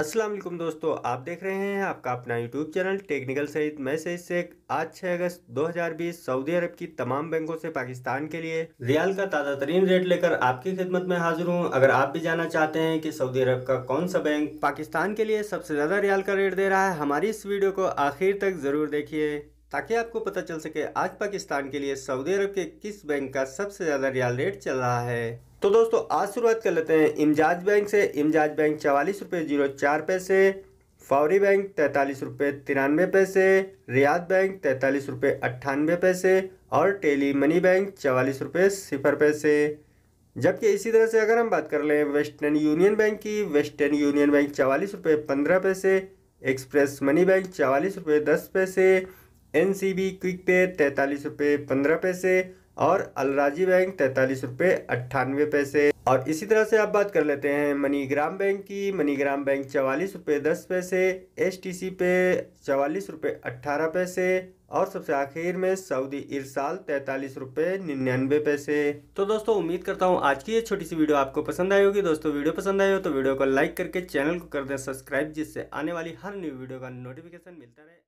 अस्सलाम वालेकुम दोस्तों आप देख रहे हैं आपका अपना यूट्यूब चैनल टेक्निकल सहित मैसेज से आज 6 अगस्त 2020 सऊदी अरब की तमाम बैंकों से पाकिस्तान के लिए रियाल का ताज़ा तरीन रेट लेकर आपकी खिदमत में हाजिर हूं अगर आप भी जानना चाहते हैं कि सऊदी अरब का कौन सा बैंक पाकिस्तान के लिए सबसे ज़्यादा रियाल का रेट दे रहा है हमारी इस वीडियो को आखिर तक ज़रूर देखिए ताकि आपको पता चल सके आज पाकिस्तान के लिए सऊदी अरब के किस बैंक का सबसे ज़्यादा रियाल रेट चल रहा है तो दोस्तों आज शुरुआत कर लेते हैं इमजाज बैंक से इमजाज बैंक चवालीस रुपये जीरो चार पैसे फौरी बैंक तैंतालीस रुपये तिरानवे पैसे रियाद बैंक तैंतालीस रुपये अट्ठानवे पैसे और टेली मनी बैंक चवालीस रुपये सिफर पैसे जबकि इसी तरह से अगर हम बात कर लें वेस्टर्न यूनियन बैंक की वेस्टर्न यूनियन बैंक चवालीस रुपये पंद्रह पैसे एक्सप्रेस मनी बैंक चवालीस रुपये दस पैसे एन सी बी क्विक पे तैंतालीस रुपये पंद्रह पैसे और अलराजी बैंक तैतालीस रुपये अट्ठानवे पैसे और इसी तरह से आप बात कर लेते हैं मनीग्राम बैंक की मनीग्राम बैंक चवालीस रुपये दस पैसे एस टी सी पे चवालीस रुपये अट्ठारह पैसे और सबसे आखिर में सऊदी इरसाल तैतालीस रुपये निन्यानवे पैसे तो दोस्तों उम्मीद करता हूँ आज की ये छोटी सी वीडियो आपको पसंद आई होगी दोस्तों वीडियो पसंद आई हो तो वीडियो को लाइक करके चैनल को कर दें सब्सक्राइब जिससे आने वाली हर न्यू वीडियो का नोटिफिकेशन मिलता रहे